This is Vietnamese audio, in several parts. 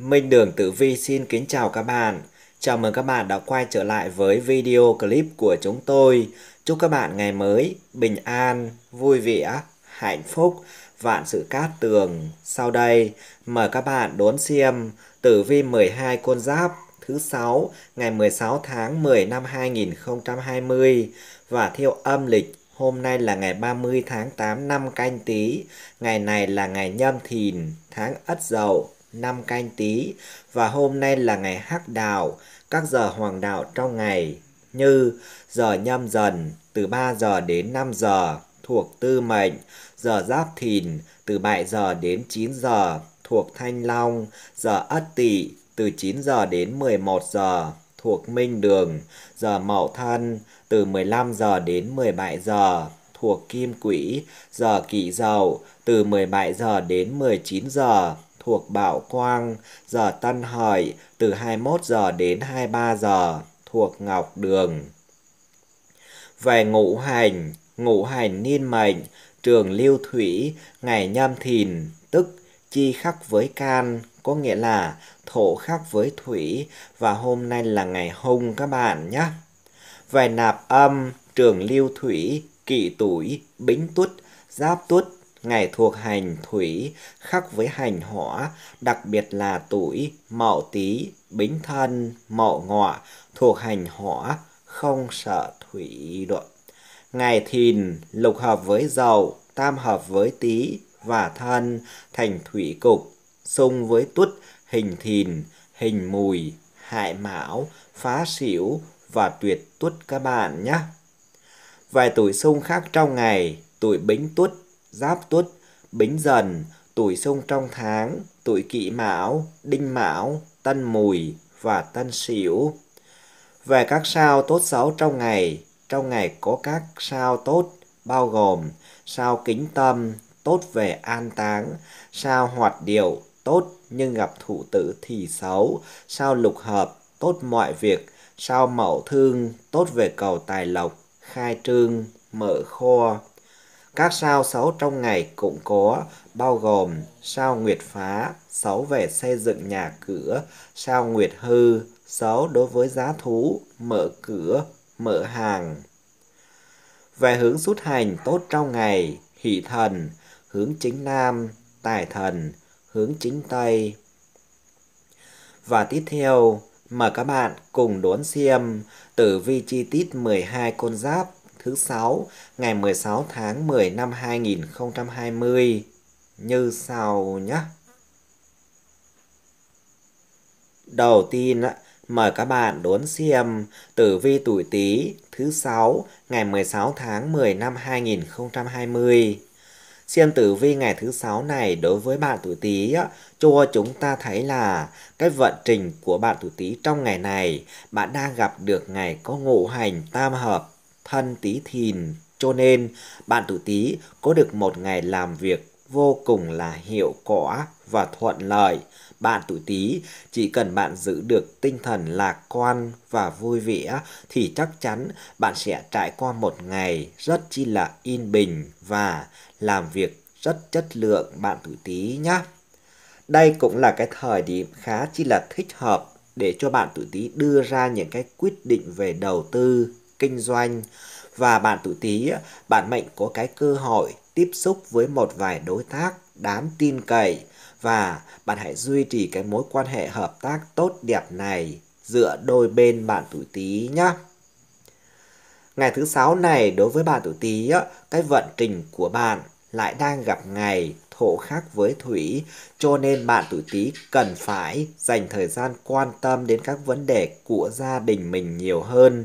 Minh Đường Tử Vi xin kính chào các bạn. Chào mừng các bạn đã quay trở lại với video clip của chúng tôi. Chúc các bạn ngày mới bình an, vui vẻ, hạnh phúc, vạn sự cát tường. Sau đây, mời các bạn đón xem Tử Vi 12 con giáp thứ 6 ngày 16 tháng 10 năm 2020 và theo âm lịch Hôm nay là ngày 30 tháng 8 năm canh tí, ngày này là ngày nhâm thìn, tháng ất dậu, năm canh tí và hôm nay là ngày hắc đạo, các giờ hoàng đạo trong ngày như giờ nhâm dần từ 3 giờ đến 5 giờ thuộc tư mệnh, giờ giáp thìn từ 7 giờ đến 9 giờ thuộc thanh long, giờ ất tỵ từ 9 giờ đến 11 giờ thuộc minh đường, giờ mậu thân từ 15 giờ đến 17 giờ thuộc kim quỹ, giờ kỷ dậu từ 17 giờ đến 19 giờ thuộc Bảo Quang, giờ Tân Hợi từ 21 giờ đến 23 giờ thuộc Ngọc Đường. Về ngũ hành, ngũ hành niên mệnh, trường lưu thủy, ngày nhâm thìn, tức chi khắc với can, có nghĩa là thổ khắc với thủy và hôm nay là ngày hung các bạn nhé. Về nạp âm, trường lưu thủy, kỷ tuổi, bính tuất, giáp tuất, ngày thuộc hành thủy, khắc với hành hỏa, đặc biệt là tuổi, mậu tý, bính thân, mậu ngọ, thuộc hành hỏa, không sợ thủy độ. ngày thìn, lục hợp với dậu, tam hợp với tý và thân, thành thủy cục, xung với tuất, hình thìn, hình mùi, hại mão, phá xỉu và tuyệt tuất các bạn nhé. Vài tuổi xung khác trong ngày, tuổi bính tuất giáp tuất, bính dần, tuổi sung trong tháng, tuổi kỵ mão, đinh mão, tân mùi và tân sửu. Về các sao tốt xấu trong ngày, trong ngày có các sao tốt bao gồm sao kính tâm, tốt về an táng, sao hoạt điệu, tốt nhưng gặp thủ tử thì xấu, sao lục hợp, tốt mọi việc, sao mậu thương, tốt về cầu tài lộc, khai trương, mở kho. Các sao xấu trong ngày cũng có, bao gồm sao nguyệt phá, xấu về xây dựng nhà cửa, sao nguyệt hư, xấu đối với giá thú, mở cửa, mở hàng. Về hướng xuất hành tốt trong ngày, hỷ thần, hướng chính nam, tài thần, hướng chính tây. Và tiếp theo, mời các bạn cùng đốn xem tử vi chi tiết 12 con giáp thứ sáu ngày 16 tháng 10 năm 2020 như sau nhé. Đầu tiên mời các bạn đón xem tử vi tuổi Tý thứ sáu ngày 16 tháng 10 năm 2020. Xem tử vi ngày thứ sáu này đối với bạn tuổi Tý cho chúng ta thấy là cái vận trình của bạn tuổi Tý trong ngày này bạn đang gặp được ngày có ngũ hành tam hợp thân tí thìn, cho nên bạn tuổi tí có được một ngày làm việc vô cùng là hiệu quả và thuận lợi. Bạn tuổi Tý chỉ cần bạn giữ được tinh thần lạc quan và vui vẻ thì chắc chắn bạn sẽ trải qua một ngày rất chi là yên bình và làm việc rất chất lượng bạn tuổi Tý nhé. Đây cũng là cái thời điểm khá chi là thích hợp để cho bạn tuổi Tý đưa ra những cái quyết định về đầu tư kinh doanh và bạn tuổi Tý, bạn mệnh có cái cơ hội tiếp xúc với một vài đối tác đáng tin cậy và bạn hãy duy trì cái mối quan hệ hợp tác tốt đẹp này giữa đôi bên bạn tuổi Tý nhé. Ngày thứ sáu này đối với bạn tuổi Tý, cái vận trình của bạn lại đang gặp ngày thổ khác với thủy, cho nên bạn tuổi Tý cần phải dành thời gian quan tâm đến các vấn đề của gia đình mình nhiều hơn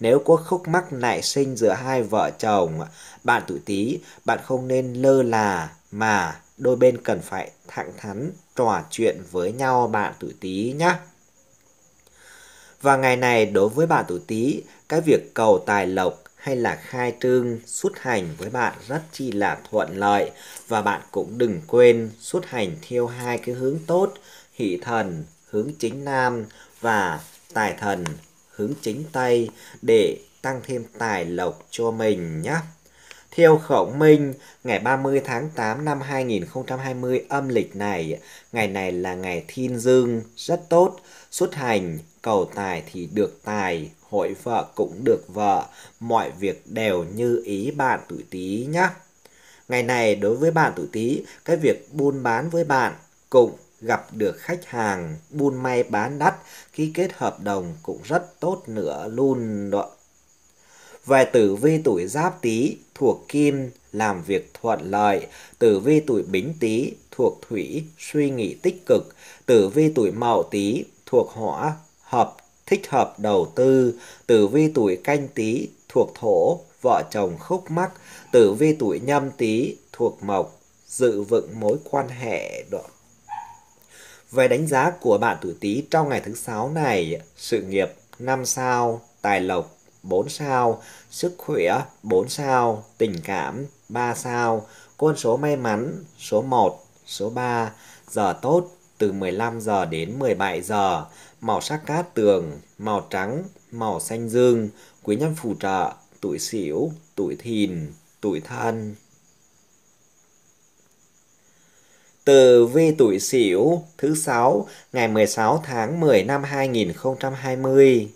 nếu có khúc mắc nảy sinh giữa hai vợ chồng, bạn tuổi Tý, bạn không nên lơ là mà đôi bên cần phải thẳng thắn trò chuyện với nhau bạn tuổi Tý nhé. Và ngày này đối với bạn tuổi Tý, cái việc cầu tài lộc hay là khai trương xuất hành với bạn rất chi là thuận lợi và bạn cũng đừng quên xuất hành theo hai cái hướng tốt hỷ thần hướng chính nam và tài thần hướng chính Tây để tăng thêm tài lộc cho mình nhé. Theo khẩu minh, ngày 30 tháng 8 năm 2020 âm lịch này, ngày này là ngày thiên dương, rất tốt, xuất hành, cầu tài thì được tài, hội vợ cũng được vợ, mọi việc đều như ý bạn tuổi tí nhé. Ngày này đối với bạn tuổi tí, cái việc buôn bán với bạn cũng gặp được khách hàng buôn may bán đắt, ký kết hợp đồng cũng rất tốt nữa luôn đó. Về tử vi tuổi giáp tý thuộc kim, làm việc thuận lợi, tử vi tuổi bính tý thuộc thủy, suy nghĩ tích cực, tử vi tuổi mậu tý thuộc hỏa, hợp thích hợp đầu tư, tử vi tuổi canh tý thuộc thổ, vợ chồng khúc mắc, tử vi tuổi nhâm tý thuộc mộc, dự vững mối quan hệ đoạn về đánh giá của bạn tuổi Tý trong ngày thứ sáu này, sự nghiệp 5 sao, tài lộc 4 sao, sức khỏe 4 sao, tình cảm 3 sao, con số may mắn số 1, số 3, giờ tốt từ 15 giờ đến 17 giờ, màu sắc cát tường, màu trắng, màu xanh dương, quý nhân phù trợ, tuổi sửu, tuổi thìn, tuổi thân. Từ vi tuổi Sửu thứ sáu ngày 16 tháng 10 năm 2020.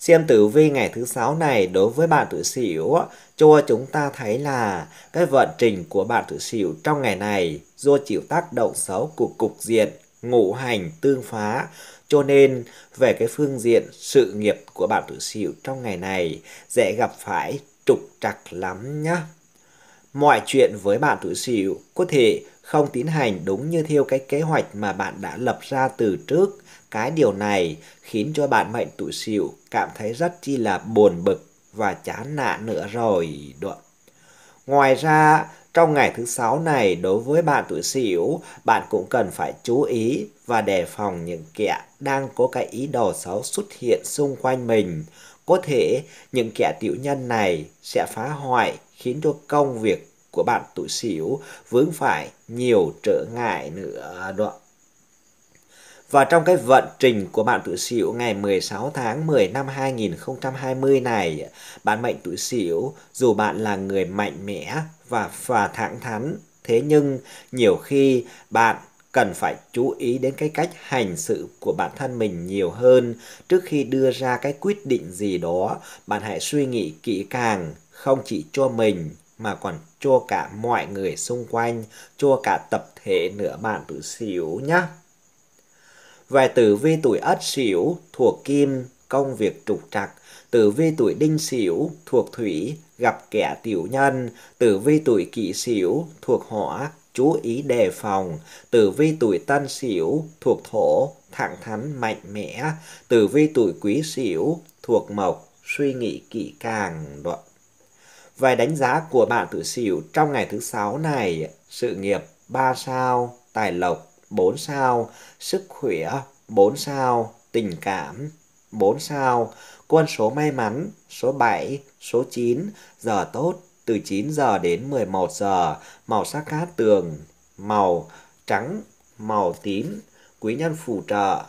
Xem tử vi ngày thứ sáu này đối với bạn tuổi Sửu cho chúng ta thấy là cái vận trình của bạn tuổi Sửu trong ngày này do chịu tác động xấu của cục diện ngũ hành tương phá cho nên về cái phương diện sự nghiệp của bạn tuổi Sửu trong ngày này dễ gặp phải trục trặc lắm nhá mọi chuyện với bạn tuổi Sửu có thể không tiến hành đúng như theo cái kế hoạch mà bạn đã lập ra từ trước. Cái điều này khiến cho bạn mệnh tuổi Sửu cảm thấy rất chi là buồn bực và chán nản nữa rồi. Được. Ngoài ra, trong ngày thứ sáu này đối với bạn tuổi Sửu, bạn cũng cần phải chú ý và đề phòng những kẻ đang có cái ý đồ xấu xuất hiện xung quanh mình. Có thể những kẻ tiểu nhân này sẽ phá hoại khiến cho công việc của bạn tuổi sửu vướng phải nhiều trở ngại nữa đó. Và trong cái vận trình của bạn tuổi Sửu ngày 16 tháng 10 năm 2020 này, bạn mệnh tuổi Sửu dù bạn là người mạnh mẽ và và thẳng thắn, thế nhưng nhiều khi bạn cần phải chú ý đến cái cách hành sự của bản thân mình nhiều hơn trước khi đưa ra cái quyết định gì đó, bạn hãy suy nghĩ kỹ càng không chỉ cho mình mà còn cho cả mọi người xung quanh, cho cả tập thể nữa bạn tử xỉu nhé. Về tử vi tuổi ất xỉu thuộc kim, công việc trục trặc. Tử vi tuổi đinh xỉu thuộc thủy, gặp kẻ tiểu nhân. Tử vi tuổi kỷ xỉu thuộc hỏa, chú ý đề phòng. Tử vi tuổi tân xỉu thuộc thổ, thẳng thắn mạnh mẽ. Tử vi tuổi quý xỉu thuộc mộc, suy nghĩ kỹ càng. Đoạn. Vài đánh giá của bạn tự xỉu trong ngày thứ sáu này, sự nghiệp 3 sao, tài lộc 4 sao, sức khỏe 4 sao, tình cảm 4 sao, quân số may mắn số 7, số 9, giờ tốt từ 9 giờ đến 11 giờ, màu sắc cát tường, màu trắng, màu tím, quý nhân phù trợ,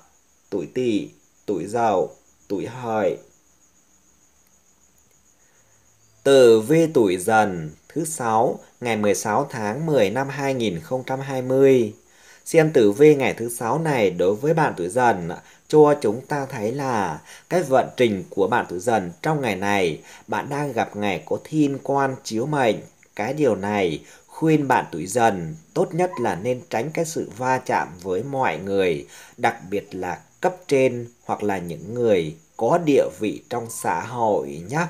tuổi tỵ, tuổi dậu, tuổi hợi, Tử vi tuổi dần thứ 6 ngày 16 tháng 10 năm 2020. Xem tử vi ngày thứ 6 này đối với bạn tuổi dần cho chúng ta thấy là cái vận trình của bạn tuổi dần trong ngày này bạn đang gặp ngày có thiên quan chiếu mệnh. Cái điều này khuyên bạn tuổi dần tốt nhất là nên tránh cái sự va chạm với mọi người, đặc biệt là cấp trên hoặc là những người có địa vị trong xã hội nhé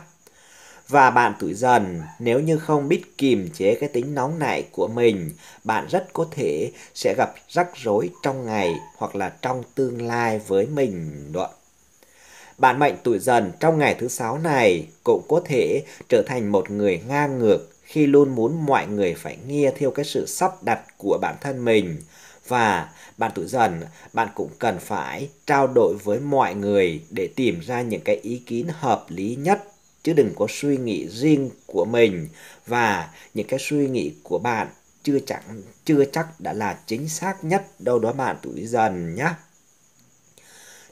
và bạn tuổi dần nếu như không biết kiềm chế cái tính nóng nảy của mình bạn rất có thể sẽ gặp rắc rối trong ngày hoặc là trong tương lai với mình đoạn bạn mệnh tuổi dần trong ngày thứ sáu này cũng có thể trở thành một người ngang ngược khi luôn muốn mọi người phải nghe theo cái sự sắp đặt của bản thân mình và bạn tuổi dần bạn cũng cần phải trao đổi với mọi người để tìm ra những cái ý kiến hợp lý nhất chứ đừng có suy nghĩ riêng của mình và những cái suy nghĩ của bạn chưa chắc chưa chắc đã là chính xác nhất đâu đó bạn tuổi dần nhé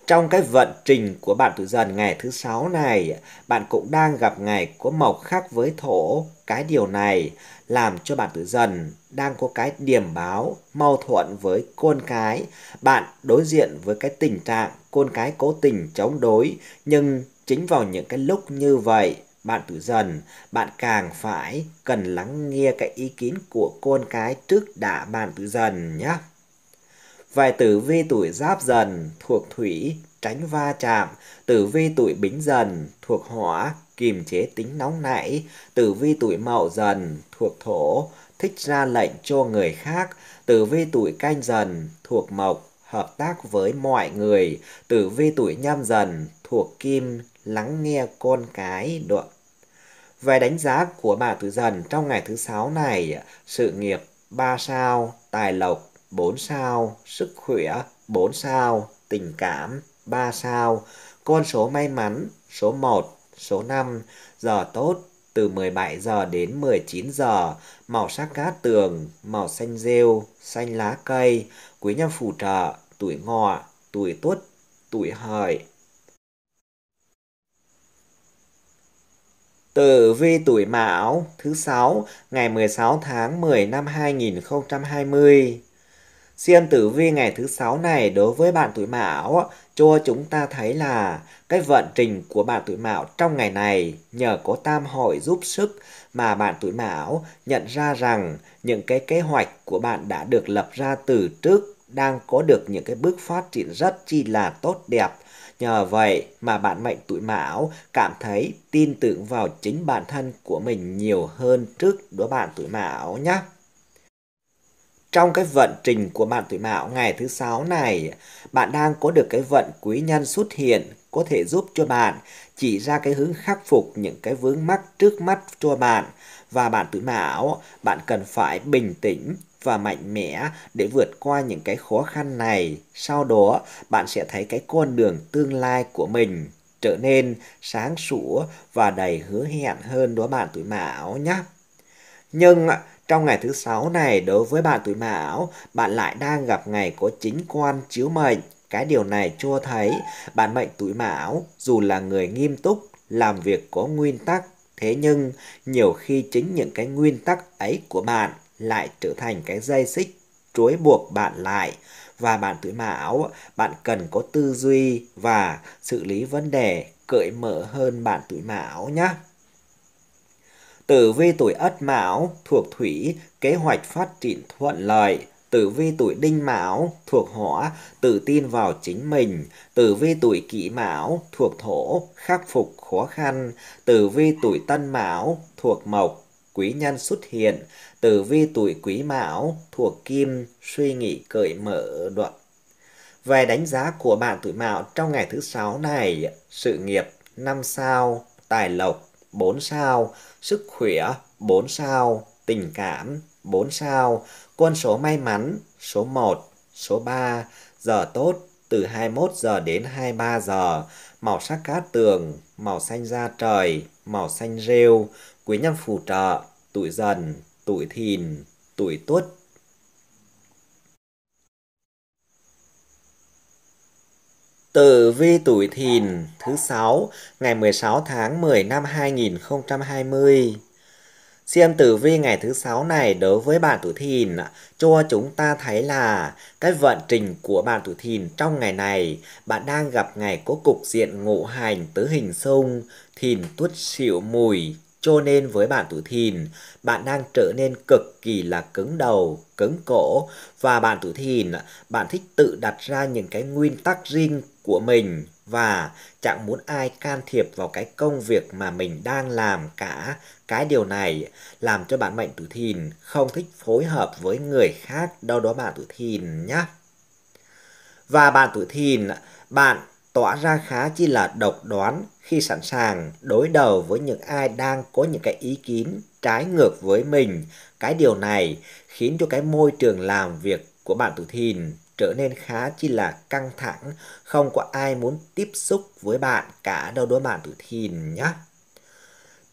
trong cái vận trình của bạn tuổi dần ngày thứ sáu này bạn cũng đang gặp ngày có mộc khác với thổ cái điều này làm cho bạn tuổi dần đang có cái điểm báo mâu thuẫn với côn cái bạn đối diện với cái tình trạng côn cái cố tình chống đối nhưng Chính vào những cái lúc như vậy, bạn tử dần, bạn càng phải cần lắng nghe cái ý kiến của con cái trước đã bạn tử dần nhé. vài tử vi tuổi giáp dần thuộc thủy, tránh va chạm, tử vi tuổi bính dần thuộc hỏa, kiềm chế tính nóng nảy, tử vi tuổi mậu dần thuộc thổ, thích ra lệnh cho người khác, tử vi tuổi canh dần thuộc mộc, hợp tác với mọi người, tử vi tuổi nhâm dần thuộc kim, lắng nghe con cái đoạn. Về đánh giá của bà Tử Dần trong ngày thứ sáu này, sự nghiệp 3 sao, tài lộc 4 sao, sức khỏe 4 sao, tình cảm 3 sao, con số may mắn số 1, số 5, giờ tốt từ 17 giờ đến 19 giờ, màu sắc cát tường, màu xanh rêu, xanh lá cây, quý nhân phù trợ, tuổi ngọ, tuổi tuất, tuổi hợi, Tử vi tuổi Mão thứ sáu ngày 16 tháng 10 năm 2020. Xem tử vi ngày thứ sáu này đối với bạn tuổi Mão cho chúng ta thấy là cái vận trình của bạn tuổi Mão trong ngày này nhờ có tam hội giúp sức mà bạn tuổi Mão nhận ra rằng những cái kế hoạch của bạn đã được lập ra từ trước đang có được những cái bước phát triển rất chi là tốt đẹp Nhờ vậy mà bạn mệnh tuổi mão cảm thấy tin tưởng vào chính bản thân của mình nhiều hơn trước đối bạn tuổi mão nhé. Trong cái vận trình của bạn tuổi mão ngày thứ sáu này, bạn đang có được cái vận quý nhân xuất hiện có thể giúp cho bạn chỉ ra cái hướng khắc phục những cái vướng mắc trước mắt cho bạn và bạn tuổi mão, bạn cần phải bình tĩnh và mạnh mẽ để vượt qua những cái khó khăn này. Sau đó, bạn sẽ thấy cái con đường tương lai của mình trở nên sáng sủa và đầy hứa hẹn hơn đối bạn tuổi mão nhé. Nhưng trong ngày thứ sáu này đối với bạn tuổi mão, bạn lại đang gặp ngày có chính quan chiếu mệnh. Cái điều này cho thấy bạn mệnh tuổi mão dù là người nghiêm túc, làm việc có nguyên tắc Thế nhưng, nhiều khi chính những cái nguyên tắc ấy của bạn lại trở thành cái dây xích trói buộc bạn lại và bạn tuổi mão bạn cần có tư duy và xử lý vấn đề cởi mở hơn bạn tuổi mão nhé tử vi tuổi ất mão thuộc thủy kế hoạch phát triển thuận lợi Tử vi tuổi đinh mão thuộc hỏa, tự tin vào chính mình. Tử vi tuổi kỷ mão thuộc thổ, khắc phục khó khăn. Tử vi tuổi tân mão thuộc mộc, quý nhân xuất hiện. Tử vi tuổi quý mão thuộc kim, suy nghĩ cởi mở đoạn. Về đánh giá của bạn tuổi mão trong ngày thứ sáu này, sự nghiệp 5 sao, tài lộc 4 sao, sức khỏe 4 sao, tình cảm 4 sao, con số may mắn số 1, số 3, giờ tốt từ 21 giờ đến 23 giờ, màu sắc cát tường, màu xanh da trời, màu xanh rêu, quý nhân phù trợ, tuổi dần, tuổi thìn, tuổi tuất. Tử vi tuổi thìn thứ 6 ngày 16 tháng 10 năm 2020 Xem tử vi ngày thứ sáu này đối với bạn tuổi thìn cho chúng ta thấy là cái vận trình của bạn tuổi thìn trong ngày này bạn đang gặp ngày có cục diện ngộ hành tứ hình xung thìn tuất xỉu mùi cho nên với bạn tuổi thìn, bạn đang trở nên cực kỳ là cứng đầu, cứng cổ và bạn tuổi thìn, bạn thích tự đặt ra những cái nguyên tắc riêng của mình và chẳng muốn ai can thiệp vào cái công việc mà mình đang làm cả cái điều này làm cho bạn mệnh tuổi thìn không thích phối hợp với người khác đâu đó bạn tuổi thìn nhá và bạn tuổi thìn bạn tỏa ra khá chi là độc đoán khi sẵn sàng đối đầu với những ai đang có những cái ý kiến trái ngược với mình cái điều này khiến cho cái môi trường làm việc của bạn tuổi thìn trở nên khá chi là căng thẳng, không có ai muốn tiếp xúc với bạn cả đâu đối bạn tuổi thìn nhé.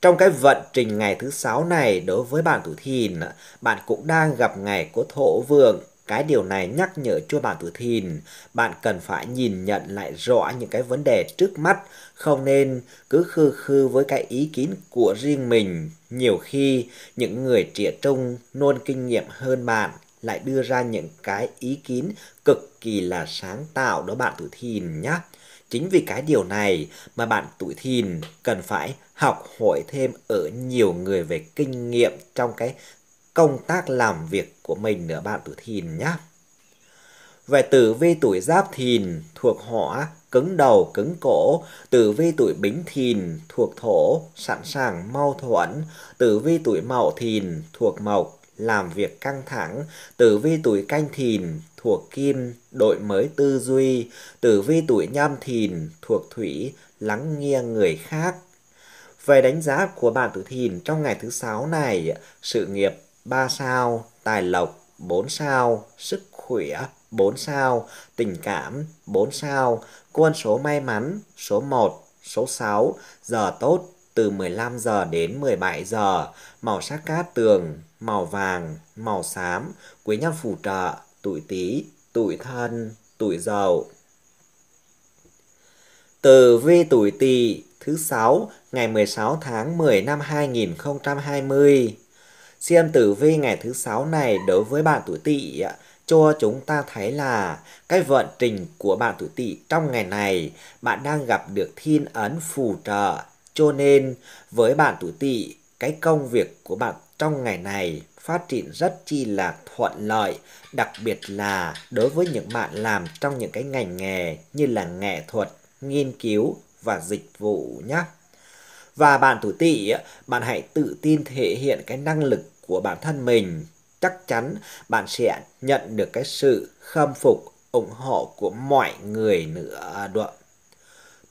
Trong cái vận trình ngày thứ sáu này đối với bạn tuổi thìn, bạn cũng đang gặp ngày của thổ vượng. Cái điều này nhắc nhở cho bạn tuổi thìn, bạn cần phải nhìn nhận lại rõ những cái vấn đề trước mắt, không nên cứ khư khư với cái ý kiến của riêng mình. Nhiều khi những người trẻ trung nôn kinh nghiệm hơn bạn lại đưa ra những cái ý kiến cực kỳ là sáng tạo đó bạn tuổi thìn nhé. Chính vì cái điều này mà bạn tuổi thìn cần phải học hỏi thêm ở nhiều người về kinh nghiệm trong cái công tác làm việc của mình nữa bạn tuổi thìn nhé. Về tử vi tuổi giáp thìn thuộc hỏa cứng đầu cứng cổ, tử vi tuổi bính thìn thuộc thổ sẵn sàng mau thuẫn, tử vi tuổi mậu thìn thuộc mộc làm việc căng thẳng, tử vi tuổi canh thìn thuộc kim, đội mới tư duy, tử vi tuổi nhâm thìn thuộc thủy, lắng nghe người khác. Về đánh giá của bạn tử thìn trong ngày thứ sáu này, sự nghiệp 3 sao, tài lộc 4 sao, sức khỏe 4 sao, tình cảm 4 sao, quân số may mắn số 1, số 6, giờ tốt từ 15 giờ đến 17 giờ, màu sắc cát tường, màu vàng, màu xám, quý nhân phù trợ, tuổi tý, tuổi thân, tuổi dậu. Từ vi tuổi tỵ thứ sáu ngày 16 tháng 10 năm 2020. Xem tử vi ngày thứ sáu này đối với bạn tuổi tỵ cho chúng ta thấy là cái vận trình của bạn tuổi tỵ trong ngày này bạn đang gặp được thiên ấn phù trợ cho nên với bạn tuổi tỵ, cái công việc của bạn trong ngày này phát triển rất chi là thuận lợi, đặc biệt là đối với những bạn làm trong những cái ngành nghề như là nghệ thuật, nghiên cứu và dịch vụ nhé. Và bạn tuổi tỵ, bạn hãy tự tin thể hiện cái năng lực của bản thân mình. Chắc chắn bạn sẽ nhận được cái sự khâm phục, ủng hộ của mọi người nữa được.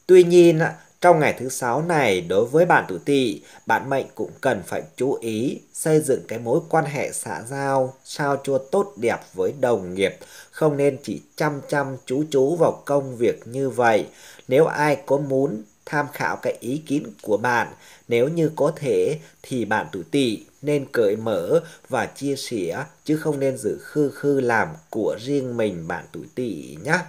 Tuy nhiên trong ngày thứ sáu này, đối với bạn tuổi tỵ, bạn mệnh cũng cần phải chú ý xây dựng cái mối quan hệ xã giao, sao cho tốt đẹp với đồng nghiệp, không nên chỉ chăm chăm chú chú vào công việc như vậy. Nếu ai có muốn tham khảo cái ý kiến của bạn, nếu như có thể thì bạn tuổi tỵ nên cởi mở và chia sẻ chứ không nên giữ khư khư làm của riêng mình bạn tuổi tỵ nhé.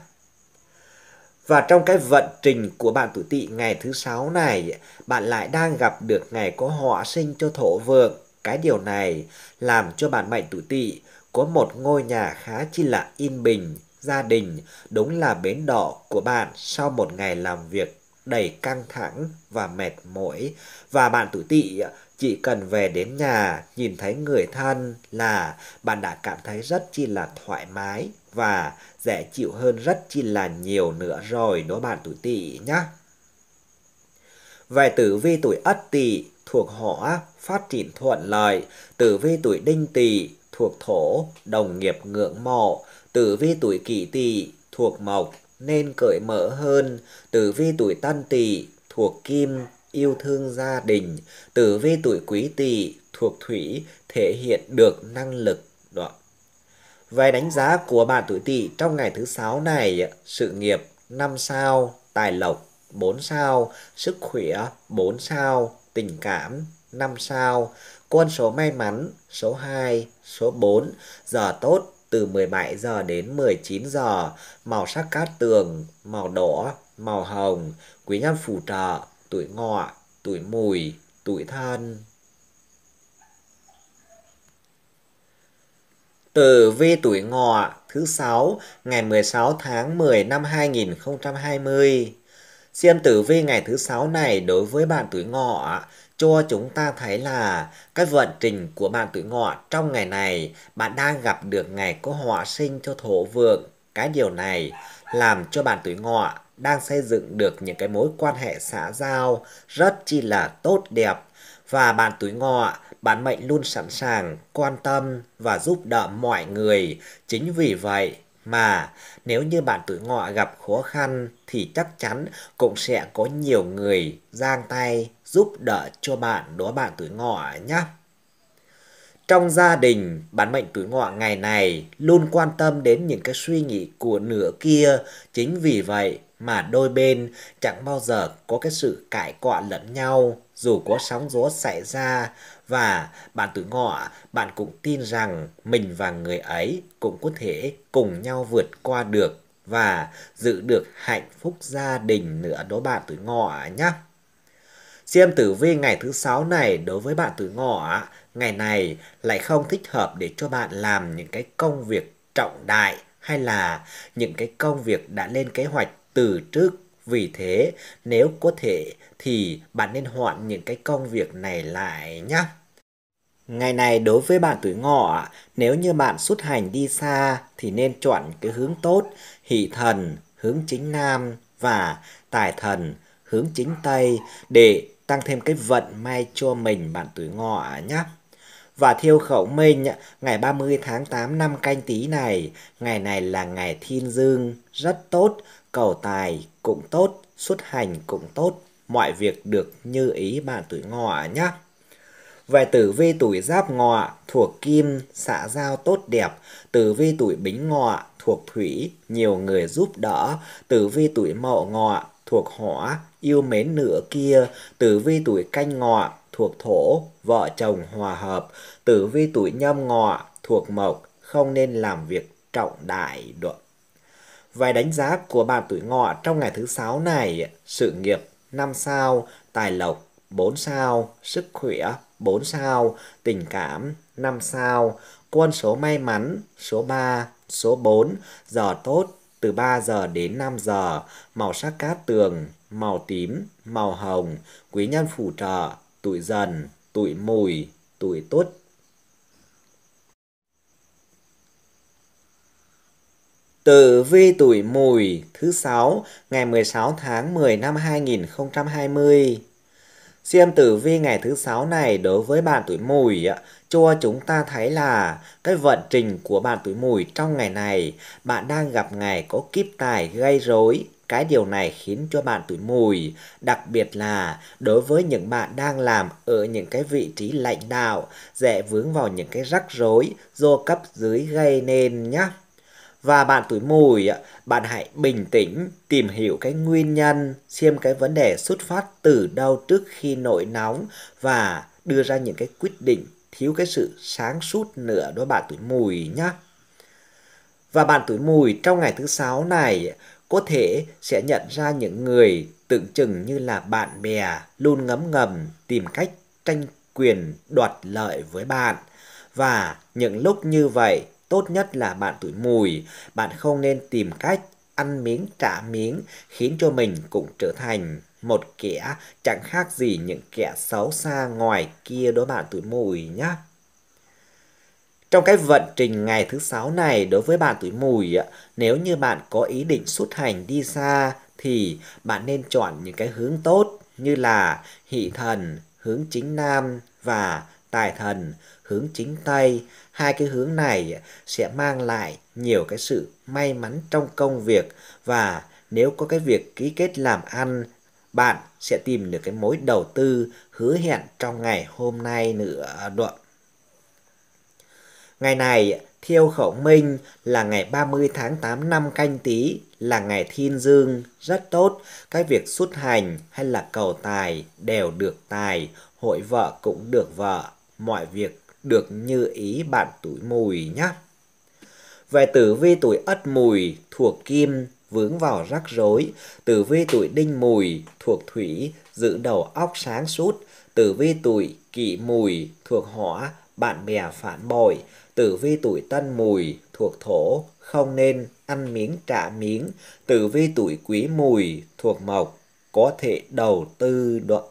Và trong cái vận trình của bạn tuổi tỵ ngày thứ sáu này, bạn lại đang gặp được ngày có họa sinh cho thổ vượng. Cái điều này làm cho bạn mệnh tuổi tỵ có một ngôi nhà khá chi là yên bình, gia đình đúng là bến đỏ của bạn sau một ngày làm việc đầy căng thẳng và mệt mỏi và bạn tuổi tỵ chỉ cần về đến nhà nhìn thấy người thân là bạn đã cảm thấy rất chi là thoải mái và dễ chịu hơn rất chi là nhiều nữa rồi đó bạn tuổi tỵ nhá. Về tử vi tuổi ất tỵ thuộc hỏa phát triển thuận lợi, tử vi tuổi đinh tỵ thuộc thổ đồng nghiệp ngưỡng mộ, tử vi tuổi kỷ tỵ thuộc mộc nên cởi mở hơn, tử vi tuổi tân tỵ thuộc kim yêu thương gia đình, tử vi tuổi quý tỵ thuộc thủy thể hiện được năng lực đó về đánh giá của bạn tuổi Tỵ trong ngày thứ sáu này, sự nghiệp 5 sao, tài lộc 4 sao, sức khỏe 4 sao, tình cảm 5 sao, quân số may mắn số 2, số 4, giờ tốt từ 17 giờ đến 19 giờ, màu sắc cát tường, màu đỏ, màu hồng, quý nhân phù trợ, tuổi ngọ, tuổi mùi, tuổi thân. tử vi tuổi ngọ thứ sáu ngày 16 tháng 10 năm 2020. Xem tử vi ngày thứ sáu này đối với bạn tuổi ngọ cho chúng ta thấy là cái vận trình của bạn tuổi ngọ trong ngày này bạn đang gặp được ngày có họa sinh cho thổ vượng. Cái điều này làm cho bạn tuổi ngọ đang xây dựng được những cái mối quan hệ xã giao rất chi là tốt đẹp và bạn tuổi ngọ bạn mệnh luôn sẵn sàng, quan tâm và giúp đỡ mọi người. Chính vì vậy mà nếu như bạn tuổi ngọ gặp khó khăn thì chắc chắn cũng sẽ có nhiều người giang tay giúp đỡ cho bạn đó bạn tuổi ngọ nhé. Trong gia đình, bạn mệnh tuổi ngọ ngày này luôn quan tâm đến những cái suy nghĩ của nửa kia. Chính vì vậy mà đôi bên chẳng bao giờ có cái sự cãi cọ lẫn nhau. Dù có sóng gió xảy ra, và bạn tuổi ngọ, bạn cũng tin rằng mình và người ấy cũng có thể cùng nhau vượt qua được và giữ được hạnh phúc gia đình nữa đối bạn tuổi ngọ nhé. Xem tử vi ngày thứ sáu này đối với bạn tuổi ngọ, ngày này lại không thích hợp để cho bạn làm những cái công việc trọng đại hay là những cái công việc đã lên kế hoạch từ trước vì thế, nếu có thể thì bạn nên hoãn những cái công việc này lại nhé. Ngày này đối với bạn tuổi ngọ, nếu như bạn xuất hành đi xa thì nên chọn cái hướng tốt, hỷ thần, hướng chính nam và tài thần, hướng chính tây để tăng thêm cái vận may cho mình bạn tuổi ngọ nhé. Và thiêu khẩu minh, ngày 30 tháng 8 năm canh tí này, ngày này là ngày thiên dương, rất tốt cầu tài cũng tốt, xuất hành cũng tốt, mọi việc được như ý bạn tuổi ngọ nhé. Về tử vi tuổi giáp ngọ, thuộc kim, xã giao tốt đẹp, tử vi tuổi bính ngọ, thuộc thủy, nhiều người giúp đỡ, tử vi tuổi mậu ngọ, thuộc hỏa, yêu mến nửa kia, tử vi tuổi canh ngọ, thuộc thổ, vợ chồng hòa hợp, tử vi tuổi nhâm ngọ, thuộc mộc, không nên làm việc trọng đại được. Vài đánh giá của bà tuổi ngọ trong ngày thứ sáu này, sự nghiệp 5 sao, tài lộc 4 sao, sức khỏe 4 sao, tình cảm 5 sao, quân số may mắn số 3, số 4, giờ tốt từ 3 giờ đến 5 giờ, màu sắc cát tường, màu tím, màu hồng, quý nhân phù trợ, tuổi dần, tuổi mùi, tuổi tốt Tử vi tuổi mùi thứ sáu ngày 16 tháng 10 năm 2020. Xem tử vi ngày thứ sáu này đối với bạn tuổi mùi cho chúng ta thấy là cái vận trình của bạn tuổi mùi trong ngày này bạn đang gặp ngày có kiếp tài gây rối cái điều này khiến cho bạn tuổi mùi, đặc biệt là đối với những bạn đang làm ở những cái vị trí lãnh đạo, dễ vướng vào những cái rắc rối do cấp dưới gây nên nhé. Và bạn tuổi mùi, bạn hãy bình tĩnh tìm hiểu cái nguyên nhân, xem cái vấn đề xuất phát từ đâu trước khi nổi nóng và đưa ra những cái quyết định thiếu cái sự sáng suốt nữa đó bạn tuổi mùi nhá. Và bạn tuổi mùi trong ngày thứ sáu này có thể sẽ nhận ra những người tưởng chừng như là bạn bè luôn ngấm ngầm tìm cách tranh quyền đoạt lợi với bạn. Và những lúc như vậy tốt nhất là bạn tuổi mùi, bạn không nên tìm cách ăn miếng trả miếng khiến cho mình cũng trở thành một kẻ chẳng khác gì những kẻ xấu xa ngoài kia đối bạn tuổi mùi nhé Trong cái vận trình ngày thứ sáu này đối với bạn tuổi mùi, nếu như bạn có ý định xuất hành đi xa thì bạn nên chọn những cái hướng tốt như là hỷ thần, hướng chính nam và tài thần, hướng chính Tây, hai cái hướng này sẽ mang lại nhiều cái sự may mắn trong công việc và nếu có cái việc ký kết làm ăn, bạn sẽ tìm được cái mối đầu tư hứa hẹn trong ngày hôm nay nữa à, đoạn. Ngày này, Thiêu Khẩu Minh là ngày 30 tháng 8 năm canh tí, là ngày thiên dương, rất tốt. Các việc xuất hành hay là cầu tài đều được tài, hội vợ cũng được vợ mọi việc được như ý bạn tuổi mùi nhé. Về tử vi tuổi ất mùi thuộc kim vướng vào rắc rối, tử vi tuổi đinh mùi thuộc thủy giữ đầu óc sáng suốt, tử vi tuổi kỷ mùi thuộc hỏa bạn bè phản bội, tử vi tuổi tân mùi thuộc thổ không nên ăn miếng trả miếng, tử vi tuổi quý mùi thuộc mộc có thể đầu tư đoạn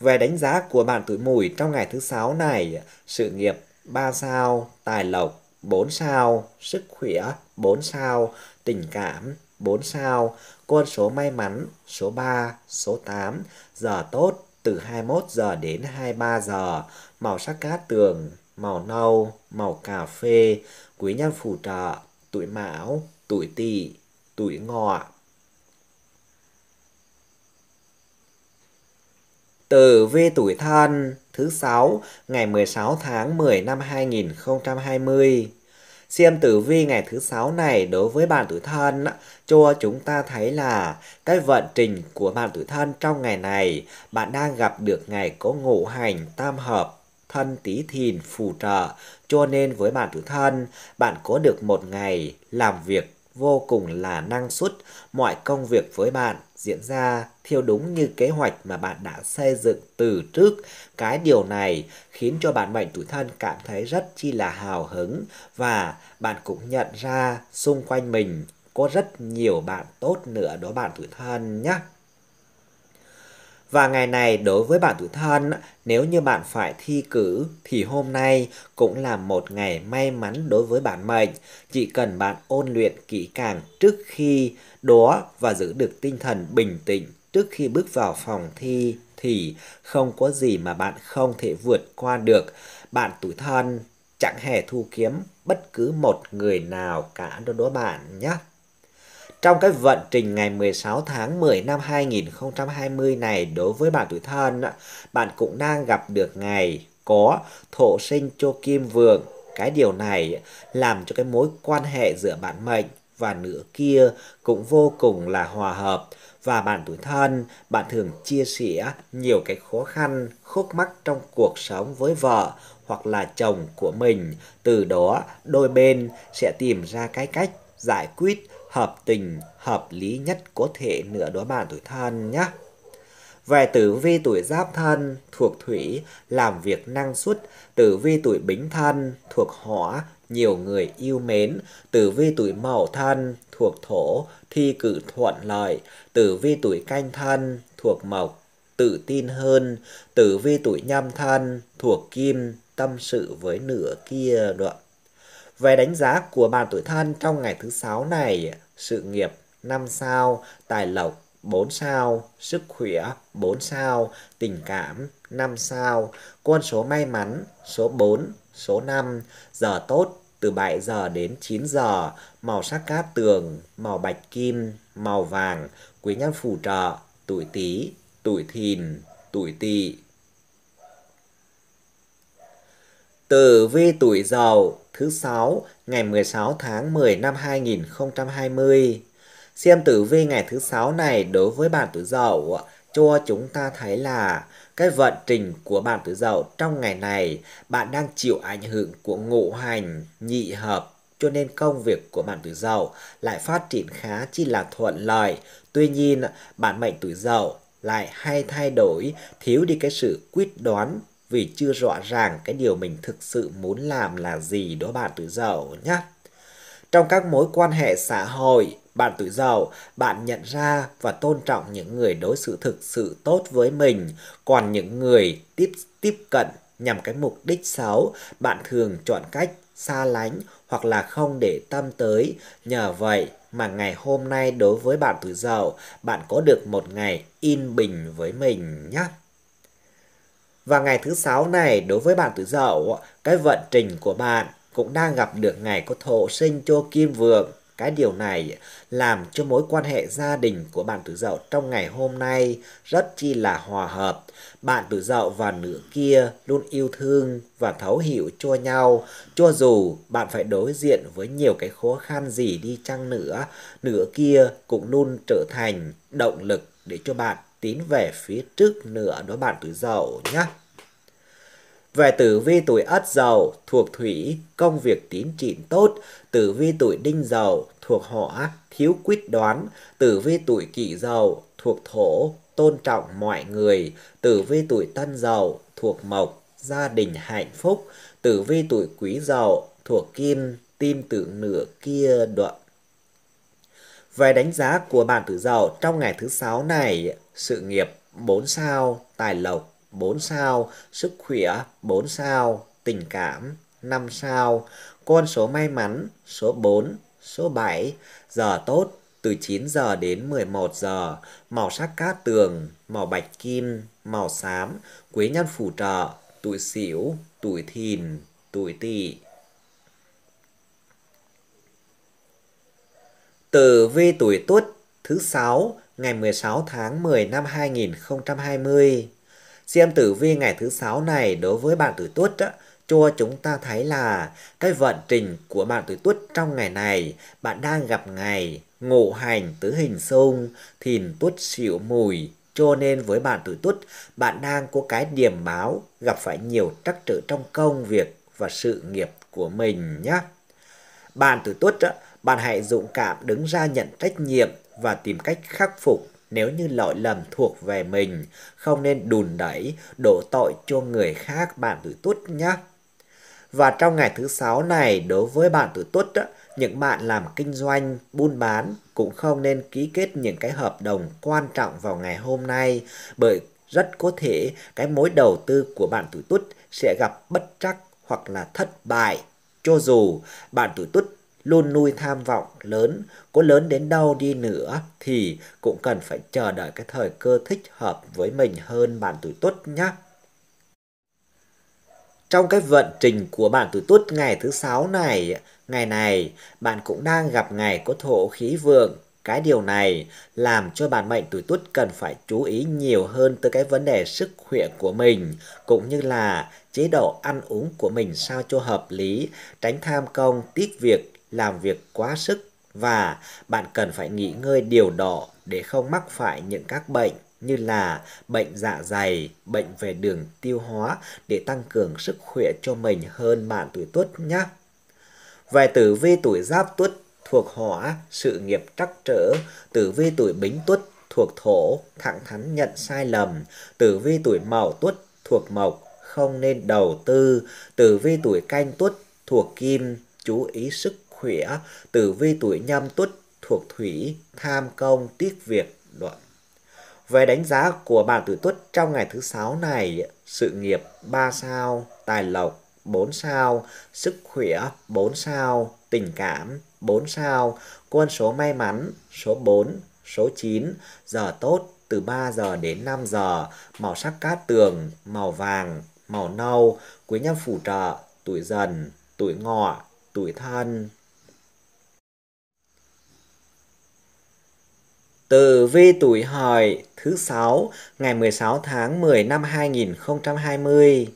về đánh giá của bạn tuổi mùi trong ngày thứ sáu này, sự nghiệp 3 sao, tài lộc 4 sao, sức khỏe 4 sao, tình cảm 4 sao, con số may mắn số 3, số 8, giờ tốt từ 21 giờ đến 23 giờ, màu sắc cát tường màu nâu, màu cà phê, quý nhân phù trợ, tuổi mão, tuổi tỵ, tuổi ngọ, Tử vi tuổi thân thứ sáu ngày 16 tháng 10 năm 2020. Xem tử vi ngày thứ sáu này đối với bạn tuổi thân cho chúng ta thấy là cái vận trình của bạn tuổi thân trong ngày này bạn đang gặp được ngày có ngũ hành tam hợp thân tí thìn phù trợ cho nên với bạn tuổi thân bạn có được một ngày làm việc vô cùng là năng suất mọi công việc với bạn diễn ra theo đúng như kế hoạch mà bạn đã xây dựng từ trước. Cái điều này khiến cho bạn mệnh tuổi thân cảm thấy rất chi là hào hứng và bạn cũng nhận ra xung quanh mình có rất nhiều bạn tốt nữa đó bạn tuổi thân nhé. Và ngày này đối với bạn tuổi thân, nếu như bạn phải thi cử thì hôm nay cũng là một ngày may mắn đối với bạn mệnh. Chỉ cần bạn ôn luyện kỹ càng trước khi đó và giữ được tinh thần bình tĩnh trước khi bước vào phòng thi thì không có gì mà bạn không thể vượt qua được. Bạn tuổi thân chẳng hề thu kiếm bất cứ một người nào cả đối với bạn nhé. Trong cái vận trình ngày 16 tháng 10 năm 2020 này đối với bạn tuổi thân, bạn cũng đang gặp được ngày có thổ sinh cho kim vượng. Cái điều này làm cho cái mối quan hệ giữa bạn mệnh và nửa kia cũng vô cùng là hòa hợp và bạn tuổi thân, bạn thường chia sẻ nhiều cái khó khăn, khúc mắc trong cuộc sống với vợ hoặc là chồng của mình. Từ đó, đôi bên sẽ tìm ra cái cách giải quyết hợp tình, hợp lý nhất có thể nửa đó bạn tuổi thân nhé. Về tử vi tuổi giáp thân thuộc thủy, làm việc năng suất, tử vi tuổi bính thân thuộc hỏa, nhiều người yêu mến, tử vi tuổi mậu thân thuộc thổ, thi cử thuận lợi, tử vi tuổi canh thân thuộc mộc, tự tin hơn, tử vi tuổi nhâm thân thuộc kim, tâm sự với nửa kia đoạn. Về đánh giá của bạn tuổi thân trong ngày thứ sáu này, sự nghiệp 5 sao, tài lộc 4 sao, sức khỏe 4 sao, tình cảm 5 sao, con số may mắn số 4, số 5, giờ tốt từ 7 giờ đến 9 giờ, màu sắc cát tường, màu bạch kim, màu vàng, quý nhân phù trợ, tuổi Tý, tuổi Thìn, tuổi Tỵ. Tử vi tuổi dậu thứ 6 ngày 16 tháng 10 năm 2020. Xem tử vi ngày thứ 6 này đối với bạn tuổi dậu cho chúng ta thấy là cái vận trình của bạn tuổi dậu trong ngày này bạn đang chịu ảnh hưởng của ngũ hành nhị hợp cho nên công việc của bạn tuổi dậu lại phát triển khá chi là thuận lợi. Tuy nhiên, bản mệnh tuổi dậu lại hay thay đổi, thiếu đi cái sự quyết đoán vì chưa rõ ràng cái điều mình thực sự muốn làm là gì đó bạn tuổi dậu nhé. Trong các mối quan hệ xã hội, bạn tuổi giàu, bạn nhận ra và tôn trọng những người đối xử thực sự tốt với mình, còn những người tiếp tiếp cận nhằm cái mục đích xấu, bạn thường chọn cách xa lánh hoặc là không để tâm tới. Nhờ vậy mà ngày hôm nay đối với bạn tuổi giàu, bạn có được một ngày yên bình với mình nhé. Và ngày thứ sáu này đối với bạn tuổi dậu, cái vận trình của bạn cũng đang gặp được ngày có thổ sinh cho kim vượng. Cái điều này làm cho mối quan hệ gia đình của bạn tuổi dậu trong ngày hôm nay rất chi là hòa hợp. Bạn tuổi dậu và nữ kia luôn yêu thương và thấu hiểu cho nhau. Cho dù bạn phải đối diện với nhiều cái khó khăn gì đi chăng nữa, nữ kia cũng luôn trở thành động lực để cho bạn tín về phía trước nửa đối bàn tuổi dậu nhé. Về tử vi tuổi ất dậu thuộc thủy, công việc tín trịn tốt, tử vi tuổi đinh dậu thuộc hỏa, thiếu quyết đoán, tử vi tuổi kỷ dậu thuộc thổ, tôn trọng mọi người, tử vi tuổi tân dậu thuộc mộc, gia đình hạnh phúc, tử vi tuổi quý dậu thuộc kim, tin tưởng nửa kia đoạn về đánh giá của bạn tử dậu trong ngày thứ sáu này, sự nghiệp 4 sao, tài lộc 4 sao, sức khỏe 4 sao, tình cảm 5 sao, con số may mắn số 4, số 7, giờ tốt từ 9 giờ đến 11 giờ, màu sắc cát tường, màu bạch kim, màu xám, quý nhân phù trợ, tuổi xỉu, tuổi thìn, tuổi tỵ. Tử vi tuổi Tuất thứ sáu ngày 16 tháng 10 năm 2020. Xem tử vi ngày thứ sáu này đối với bạn tuổi Tuất á, cho chúng ta thấy là cái vận trình của bạn tuổi Tuất trong ngày này, bạn đang gặp ngày ngộ hành tứ hình xung, thìn Tuất xỉu mùi, cho nên với bạn tuổi Tuất, bạn đang có cái điểm báo gặp phải nhiều trắc trở trong công việc và sự nghiệp của mình nhé. Bạn tuổi Tuất á, bạn hãy dũng cảm đứng ra nhận trách nhiệm và tìm cách khắc phục nếu như lỗi lầm thuộc về mình, không nên đùn đẩy, đổ tội cho người khác bạn tuổi tuất nhé. Và trong ngày thứ sáu này, đối với bạn tuổi tuất, những bạn làm kinh doanh, buôn bán cũng không nên ký kết những cái hợp đồng quan trọng vào ngày hôm nay bởi rất có thể cái mối đầu tư của bạn tuổi tuất sẽ gặp bất trắc hoặc là thất bại. Cho dù bạn tuổi tuất luôn nuôi tham vọng lớn, có lớn đến đâu đi nữa thì cũng cần phải chờ đợi cái thời cơ thích hợp với mình hơn bạn tuổi tuất nhé. Trong cái vận trình của bạn tuổi tuất ngày thứ sáu này, ngày này bạn cũng đang gặp ngày có thổ khí vượng. Cái điều này làm cho bạn mệnh tuổi tuất cần phải chú ý nhiều hơn tới cái vấn đề sức khỏe của mình, cũng như là chế độ ăn uống của mình sao cho hợp lý, tránh tham công, tiếc việc làm việc quá sức và bạn cần phải nghỉ ngơi điều độ để không mắc phải những các bệnh như là bệnh dạ dày, bệnh về đường tiêu hóa để tăng cường sức khỏe cho mình hơn bạn tuổi tuất nhé. Về tử vi tuổi giáp tuất thuộc hỏa, sự nghiệp trắc trở, tử vi tuổi bính tuất thuộc thổ, thẳng thắn nhận sai lầm, tử vi tuổi mậu tuất thuộc mộc, không nên đầu tư, tử vi tuổi canh tuất thuộc kim, chú ý sức khỏe, tử vi tuổi nhâm tuất thuộc thủy, tham công, tiết việc, luận Về đánh giá của bạn tuổi tuất trong ngày thứ sáu này, sự nghiệp 3 sao, tài lộc 4 sao, sức khỏe 4 sao, tình cảm 4 sao, quân số may mắn số 4, số 9, giờ tốt từ 3 giờ đến 5 giờ, màu sắc cát tường, màu vàng, màu nâu, quý nhân phù trợ, tuổi dần, tuổi ngọ, tuổi thân, Tử vi tuổi hợi thứ 6 ngày 16 tháng 10 năm 2020.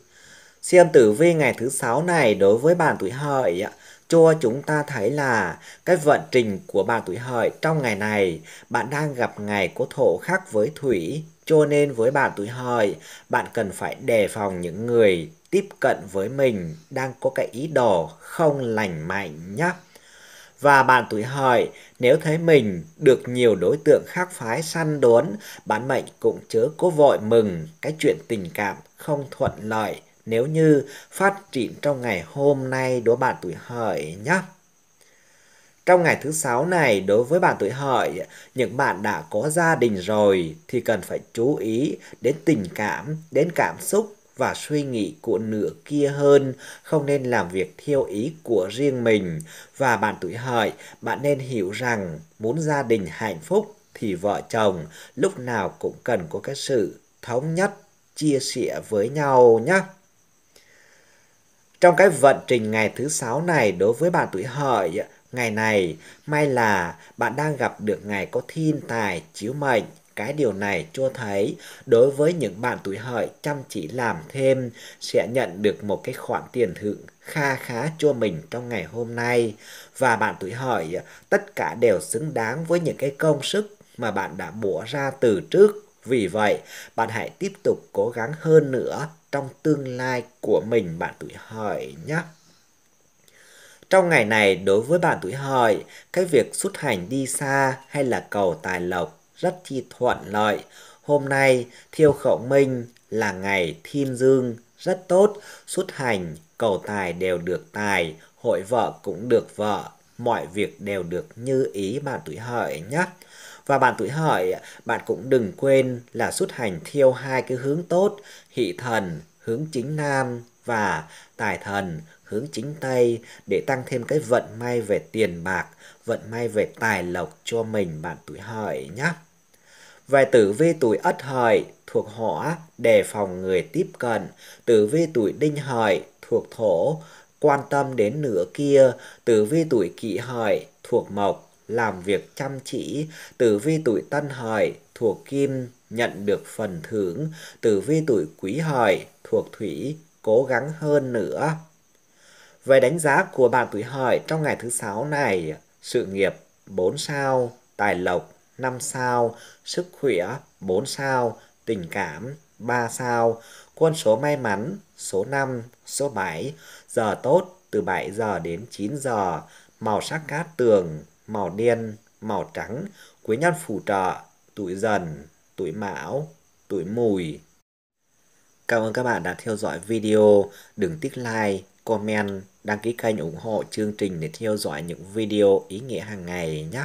Xem tử vi ngày thứ 6 này đối với bạn tuổi hợi cho chúng ta thấy là cái vận trình của bạn tuổi hợi trong ngày này bạn đang gặp ngày có thổ khắc với thủy cho nên với bạn tuổi hợi bạn cần phải đề phòng những người tiếp cận với mình đang có cái ý đồ không lành mạnh nhé và bạn tuổi hợi nếu thấy mình được nhiều đối tượng khác phái săn đốn, bản mệnh cũng chớ cố vội mừng cái chuyện tình cảm không thuận lợi nếu như phát triển trong ngày hôm nay đối bạn tuổi hợi nhé. Trong ngày thứ sáu này, đối với bạn tuổi hợi, những bạn đã có gia đình rồi thì cần phải chú ý đến tình cảm, đến cảm xúc và suy nghĩ của nửa kia hơn, không nên làm việc theo ý của riêng mình. Và bạn tuổi hợi, bạn nên hiểu rằng muốn gia đình hạnh phúc thì vợ chồng lúc nào cũng cần có cái sự thống nhất, chia sẻ với nhau nhé. Trong cái vận trình ngày thứ sáu này đối với bạn tuổi hợi, ngày này may là bạn đang gặp được ngày có thiên tài chiếu mệnh cái điều này cho thấy đối với những bạn tuổi hợi chăm chỉ làm thêm sẽ nhận được một cái khoản tiền thưởng kha khá cho mình trong ngày hôm nay và bạn tuổi hợi tất cả đều xứng đáng với những cái công sức mà bạn đã bỏ ra từ trước vì vậy bạn hãy tiếp tục cố gắng hơn nữa trong tương lai của mình bạn tuổi hợi nhé trong ngày này đối với bạn tuổi hợi cái việc xuất hành đi xa hay là cầu tài lộc rất chi thuận lợi. Hôm nay thiêu khẩu minh là ngày thiên dương rất tốt, xuất hành, cầu tài đều được tài, hội vợ cũng được vợ, mọi việc đều được như ý bạn tuổi hợi nhé. Và bạn tuổi hợi, bạn cũng đừng quên là xuất hành thiêu hai cái hướng tốt, hỷ thần hướng chính nam và tài thần hướng chính tây để tăng thêm cái vận may về tiền bạc, vận may về tài lộc cho mình bạn tuổi hợi nhé về tử vi tuổi ất hợi thuộc hỏa đề phòng người tiếp cận, tử vi tuổi đinh hợi thuộc thổ quan tâm đến nửa kia, tử vi tuổi kỷ hợi thuộc mộc làm việc chăm chỉ, tử vi tuổi tân hợi thuộc kim nhận được phần thưởng, tử vi tuổi quý hợi thuộc thủy cố gắng hơn nữa. Về đánh giá của bạn tuổi hợi trong ngày thứ sáu này, sự nghiệp 4 sao, tài lộc 5 sao, sức khỏe 4 sao, tình cảm 3 sao, quân số may mắn số 5, số 7, giờ tốt từ 7 giờ đến 9 giờ, màu sắc cát tường, màu đen, màu trắng, quý nhân phù trợ, tuổi dần, tuổi mão, tuổi mùi. Cảm ơn các bạn đã theo dõi video, đừng tích like, comment, đăng ký kênh ủng hộ chương trình để theo dõi những video ý nghĩa hàng ngày nhé.